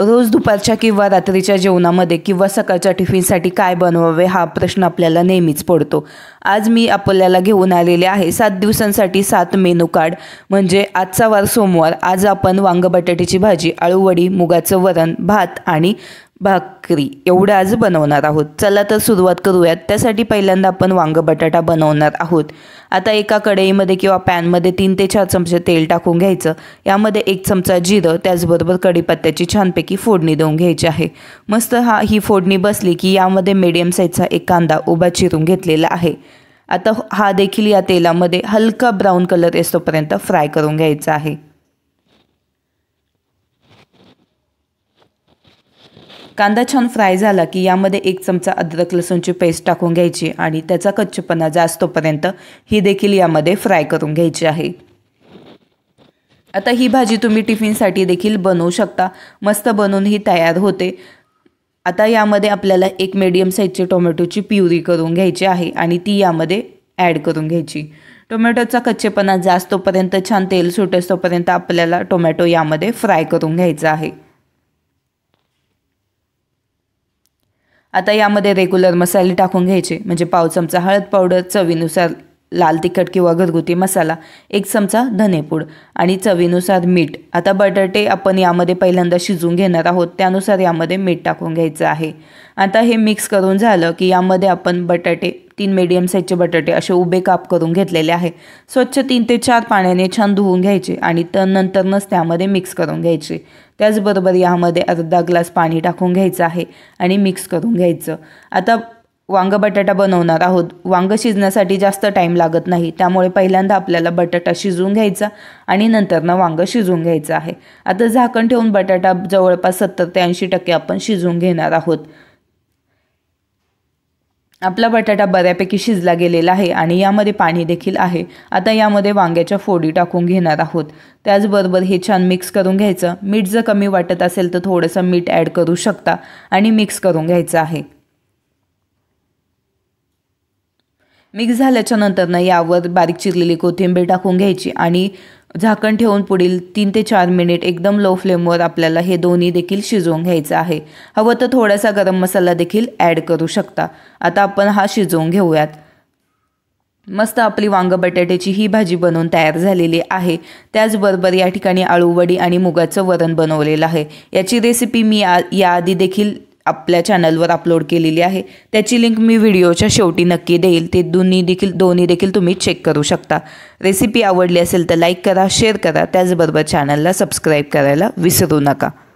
रोज दुपारच्या किंवा रात्रीच्या जेवणामध्ये किंवा सकाळच्या टिफिनसाठी काय बनवावे हा प्रश्न आपल्याला नेहमीच पडतो आज मी आपल्याला घेऊन आलेले आहे सात दिवसांसाठी सात मेनू कार्ड म्हणजे आजचा वार सोमवार आज आपण वांग बटाट्याची भाजी आळूवडी मुगाचं वरण भात आणि भाकरी एवढं आज बनवणार आहोत चला तर सुरुवात करूयात त्यासाठी पहिल्यांदा आपण वांग बटाटा बनवणार आहोत आता एका कढईमध्ये किंवा पॅनमध्ये तीन ते चार चमचे तेल टाकून घ्यायचं यामध्ये एक चमचा जिरं त्याचबरोबर कढीपत्त्याची छानपैकी फोडणी देऊन घ्यायची आहे मस्त हा ही फोडणी बसली की यामध्ये मिडियम साईजचा एक कांदा उभा चिरून घेतलेला आहे आता हा देखील या तेलामध्ये हलका ब्राऊन कलर येतोपर्यंत फ्राय करून घ्यायचा आहे कांदा छान फ्राय झाला की यामध्ये एक चमचा अद्रक लसूणची पेस्ट टाकून घ्यायची आणि त्याचा कच्चपणा जास्तपर्यंत ही देखील यामध्ये फ्राय करून घ्यायची आहे आता ही भाजी तुम्ही टिफिनसाठी देखील बनवू शकता मस्त बनवून ही तयार होते आता यामध्ये आपल्याला एक मीडियम साईजची टोमॅटोची प्युरी करून घ्यायची आहे आणि ती यामध्ये ॲड करून घ्यायची टोमॅटोचा कच्चेपणा जास्तपर्यंत छान तेल असतोपर्यंत आपल्याला टोमॅटो यामध्ये फ्राय करून घ्यायचा आहे आता यामध्ये रेग्युलर मसाले टाकून घ्यायचे म्हणजे पाव चमचा हळद पावडर चवीनुसार लाल तिखट किंवा घरगुती मसाला एक चमचा धनेपूड आणि चवीनुसार मीठ आता बटाटे आपण यामध्ये पहिल्यांदा शिजून घेणार आहोत त्यानुसार यामध्ये मीठ टाकून घ्यायचं आहे आता हे मिक्स करून झालं की यामध्ये आपण बटाटे तीन मीडियम साईजचे बटाटे असे उभे काप करून घेतलेले आहे स्वच्छ तीन ते चार पाण्याने छान धुवून घ्यायचे आणि नंतरनंच त्यामध्ये मिक्स करून घ्यायचे त्याचबरोबर यामध्ये अर्धा ग्लास पाणी टाकून घ्यायचं आहे आणि मिक्स करून घ्यायचं आता वांग बटाटा बनवणार आहोत वांग शिजण्यासाठी जास्त टाईम लागत नाही त्यामुळे पहिल्यांदा आपल्याला बटाटा शिजवून घ्यायचा आणि नंतरनं वांग शिजवून घ्यायचं आहे आता झाकण ठेवून बटाटा जवळपास सत्तर ते ऐंशी टक्के आपण शिजवून घेणार आहोत आपला बटाटा बऱ्यापैकी शिजला गेलेला आहे आणि यामध्ये पाणी देखील आहे आता यामध्ये वांग्याच्या फोडी टाकून घेणार आहोत त्याचबरोबर हे छान मिक्स करून घ्यायचं मीठ जर कमी वाटत असेल तर थोडंसं मीठ ॲड करू शकता आणि मिक्स करून घ्यायचं आहे मिक्स झाल्याच्या नंतर ना यावर बारीक चिरलेली कोथिंबीर टाकून घ्यायची आणि झाकण ठेवून पुढील तीन ते चार मिनिट एकदम लो फ्लेमवर आपल्याला हे दोन्ही देखील शिजवून घ्यायचं आहे हवं तर थोडासा गरम मसाला देखील ॲड करू शकता आता आपण हा शिजवून घेऊयात मस्त आपली वांग बटाट्याची ही भाजी बनवून तयार झालेली आहे त्याचबरोबर या ठिकाणी आळूवडी आणि मुगाचं वरण बनवलेलं आहे याची रेसिपी मी आ याआधी देखील आपल्या चॅनलवर अपलोड केलेली आहे त्याची लिंक मी व्हिडिओच्या शेवटी नक्की देईल ते दोन्ही देखील दोन्ही देखील तुम्ही चेक करू शकता रेसिपी आवडली असेल तर लाईक करा शेअर करा त्याचबरोबर चॅनलला सबस्क्राईब करायला विसरू नका